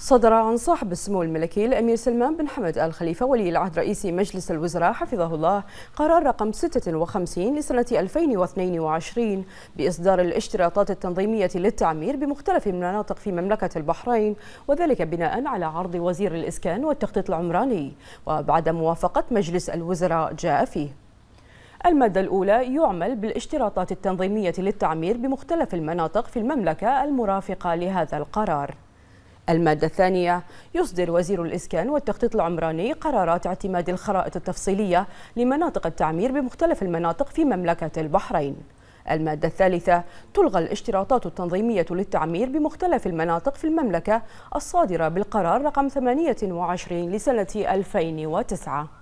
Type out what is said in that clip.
صدر عن صاحب السمو الملكي الأمير سلمان بن حمد آل خليفة ولي العهد رئيس مجلس الوزراء حفظه الله قرار رقم 56 لسنة 2022 بإصدار الاشتراطات التنظيمية للتعمير بمختلف المناطق في مملكة البحرين وذلك بناء على عرض وزير الإسكان والتخطيط العمراني وبعد موافقة مجلس الوزراء جاء فيه المادة الأولى يعمل بالاشتراطات التنظيمية للتعمير بمختلف المناطق في المملكة المرافقة لهذا القرار المادة الثانية يصدر وزير الإسكان والتخطيط العمراني قرارات اعتماد الخرائط التفصيلية لمناطق التعمير بمختلف المناطق في مملكة البحرين المادة الثالثة تلغى الاشتراطات التنظيمية للتعمير بمختلف المناطق في المملكة الصادرة بالقرار رقم 28 لسنة 2009